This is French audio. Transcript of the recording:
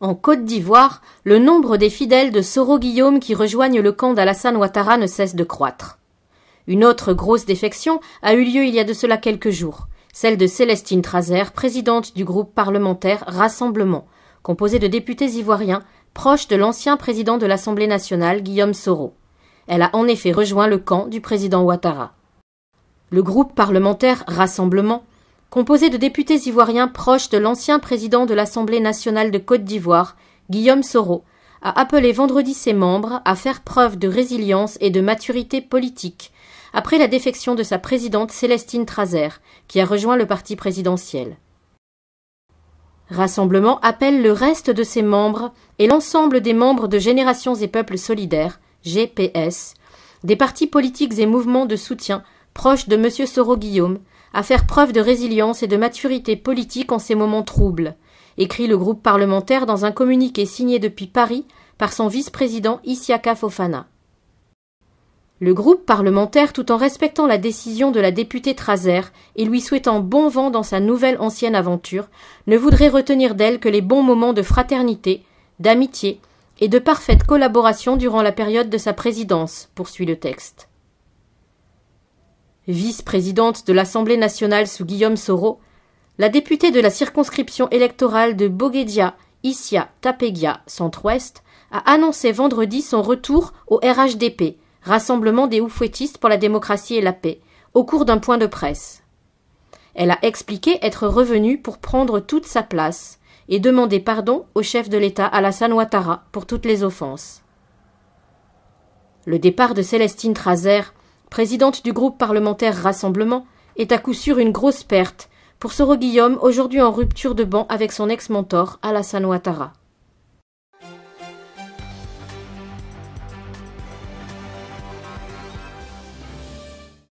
En Côte d'Ivoire, le nombre des fidèles de Soro Guillaume qui rejoignent le camp d'Alassane Ouattara ne cesse de croître. Une autre grosse défection a eu lieu il y a de cela quelques jours, celle de Célestine Trazer, présidente du groupe parlementaire Rassemblement, composé de députés ivoiriens proches de l'ancien président de l'Assemblée nationale, Guillaume Soro. Elle a en effet rejoint le camp du président Ouattara. Le groupe parlementaire Rassemblement composé de députés ivoiriens proches de l'ancien président de l'Assemblée nationale de Côte d'Ivoire, Guillaume Soro, a appelé vendredi ses membres à faire preuve de résilience et de maturité politique après la défection de sa présidente Célestine Trazer, qui a rejoint le parti présidentiel. Rassemblement appelle le reste de ses membres et l'ensemble des membres de Générations et Peuples Solidaires, GPS, des partis politiques et mouvements de soutien proches de M. Soro Guillaume, à faire preuve de résilience et de maturité politique en ces moments troubles, écrit le groupe parlementaire dans un communiqué signé depuis Paris par son vice-président Issiaka Fofana. Le groupe parlementaire, tout en respectant la décision de la députée Trazer et lui souhaitant bon vent dans sa nouvelle ancienne aventure, ne voudrait retenir d'elle que les bons moments de fraternité, d'amitié et de parfaite collaboration durant la période de sa présidence, poursuit le texte vice-présidente de l'Assemblée nationale sous Guillaume Soro, la députée de la circonscription électorale de Boguedia, Issia, Tapegia, Centre-Ouest, a annoncé vendredi son retour au RHDP, Rassemblement des Oufouettistes pour la démocratie et la paix, au cours d'un point de presse. Elle a expliqué être revenue pour prendre toute sa place et demander pardon au chef de l'État Alassane Ouattara pour toutes les offenses. Le départ de Célestine Trazer présidente du groupe parlementaire Rassemblement, est à coup sûr une grosse perte pour Soro Guillaume, aujourd'hui en rupture de banc avec son ex-mentor Alassane Ouattara.